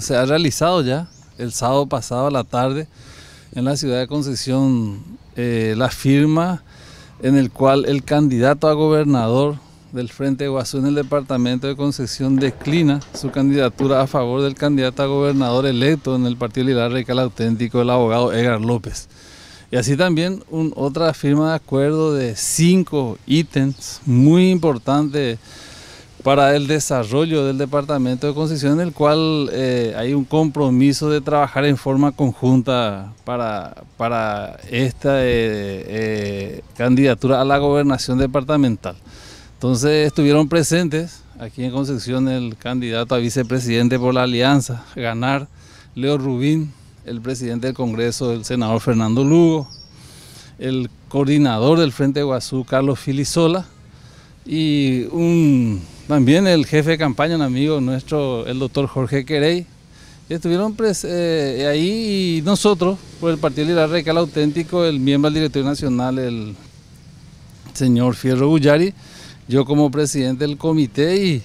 Se ha realizado ya el sábado pasado a la tarde en la ciudad de Concepción eh, la firma en el cual el candidato a gobernador del Frente de Guazú en el departamento de Concepción declina su candidatura a favor del candidato a gobernador electo en el Partido Liberal Radical Auténtico, el abogado Edgar López. Y así también otra firma de acuerdo de cinco ítems muy importantes para el desarrollo del Departamento de Concepción en el cual eh, hay un compromiso de trabajar en forma conjunta para, para esta eh, eh, candidatura a la gobernación departamental. Entonces estuvieron presentes aquí en Concepción el candidato a vicepresidente por la alianza, Ganar, Leo Rubín, el presidente del Congreso, el senador Fernando Lugo, el coordinador del Frente Guazú, Carlos Filisola, y un también el jefe de campaña, un amigo nuestro, el doctor Jorge Querey, estuvieron eh, ahí nosotros, por el Partido Liberal Recal Auténtico, el miembro del Directorio Nacional, el señor Fierro Bullari, yo como presidente del comité y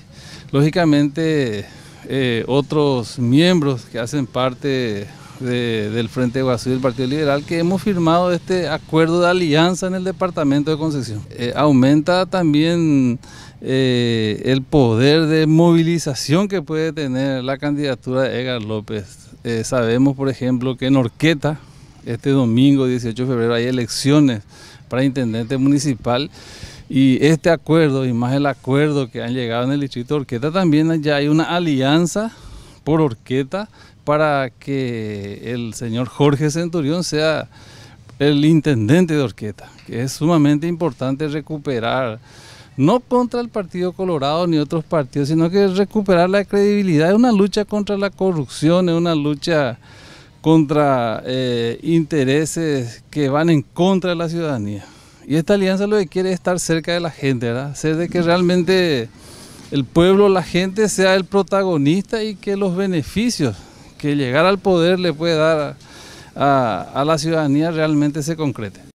lógicamente eh, otros miembros que hacen parte del Frente Guasú y del Partido Liberal que hemos firmado este acuerdo de alianza en el Departamento de Concepción. Eh, aumenta también eh, el poder de movilización que puede tener la candidatura de Edgar López. Eh, sabemos, por ejemplo, que en Orqueta, este domingo 18 de febrero, hay elecciones para intendente municipal. Y este acuerdo, y más el acuerdo que han llegado en el distrito de Orqueta, también ya hay una alianza por Orqueta para que el señor Jorge Centurión sea el intendente de Orqueta, que es sumamente importante recuperar, no contra el Partido Colorado ni otros partidos, sino que recuperar la credibilidad. Es una lucha contra la corrupción, es una lucha contra eh, intereses que van en contra de la ciudadanía. Y esta alianza lo que quiere es estar cerca de la gente, ¿verdad? de que realmente el pueblo, la gente sea el protagonista y que los beneficios que llegar al poder le puede dar a, la ciudadanía realmente se concreten.